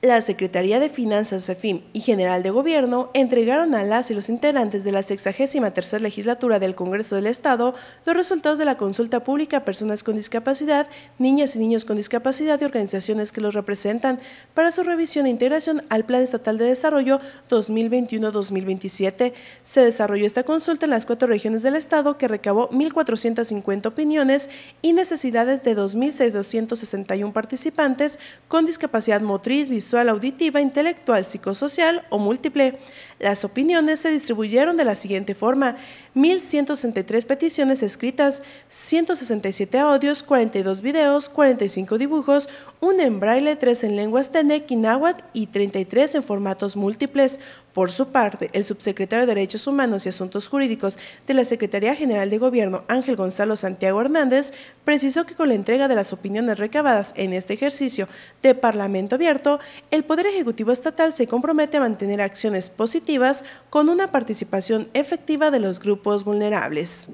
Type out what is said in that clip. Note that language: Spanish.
La Secretaría de Finanzas CEFIM y General de Gobierno entregaron a las y los integrantes de la 63 legislatura del Congreso del Estado los resultados de la consulta pública a personas con discapacidad, niñas y niños con discapacidad y organizaciones que los representan para su revisión e integración al Plan Estatal de Desarrollo 2021-2027. Se desarrolló esta consulta en las cuatro regiones del Estado que recabó 1.450 opiniones y necesidades de 2.661 participantes con discapacidad motriz, visual, visual, auditiva, intelectual, psicosocial o múltiple. Las opiniones se distribuyeron de la siguiente forma. 1.163 peticiones escritas, 167 audios, 42 videos, 45 dibujos, un en braille, 3 en lenguas tene, Kinawat y 33 en formatos múltiples. Por su parte, el subsecretario de Derechos Humanos y Asuntos Jurídicos de la Secretaría General de Gobierno, Ángel Gonzalo Santiago Hernández, precisó que con la entrega de las opiniones recabadas en este ejercicio de Parlamento abierto, el Poder Ejecutivo Estatal se compromete a mantener acciones positivas con una participación efectiva de los grupos vulnerables.